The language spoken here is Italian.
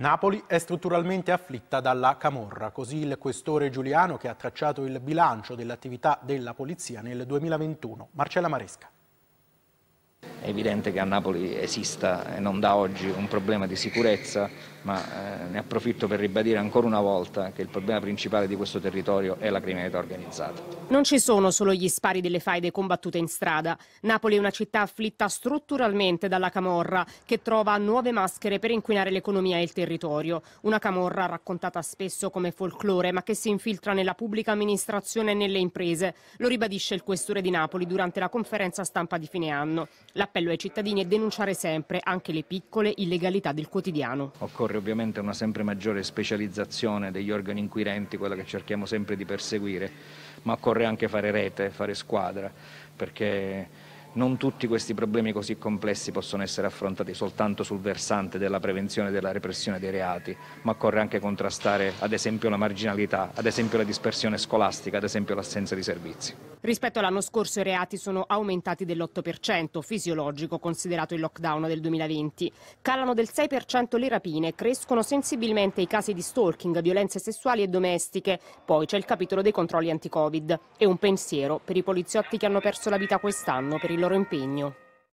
Napoli è strutturalmente afflitta dalla camorra, così il questore Giuliano che ha tracciato il bilancio dell'attività della polizia nel 2021. Marcella Maresca. È evidente che a Napoli esista e non da oggi un problema di sicurezza, ma eh, ne approfitto per ribadire ancora una volta che il problema principale di questo territorio è la criminalità organizzata. Non ci sono solo gli spari delle faide combattute in strada. Napoli è una città afflitta strutturalmente dalla camorra che trova nuove maschere per inquinare l'economia e il territorio. Una camorra raccontata spesso come folklore ma che si infiltra nella pubblica amministrazione e nelle imprese. Lo ribadisce il questore di Napoli durante la conferenza stampa di fine anno. La appello ai cittadini è denunciare sempre anche le piccole illegalità del quotidiano. Occorre ovviamente una sempre maggiore specializzazione degli organi inquirenti, quella che cerchiamo sempre di perseguire, ma occorre anche fare rete, fare squadra, perché non tutti questi problemi così complessi possono essere affrontati soltanto sul versante della prevenzione e della repressione dei reati, ma occorre anche contrastare ad esempio la marginalità, ad esempio la dispersione scolastica, ad esempio l'assenza di servizi. Rispetto all'anno scorso i reati sono aumentati dell'8%, fisiologico considerato il lockdown del 2020. Calano del 6% le rapine, crescono sensibilmente i casi di stalking, violenze sessuali e domestiche. Poi c'è il capitolo dei controlli anti-Covid e un pensiero per i poliziotti che hanno perso la vita quest'anno per il loro impegno.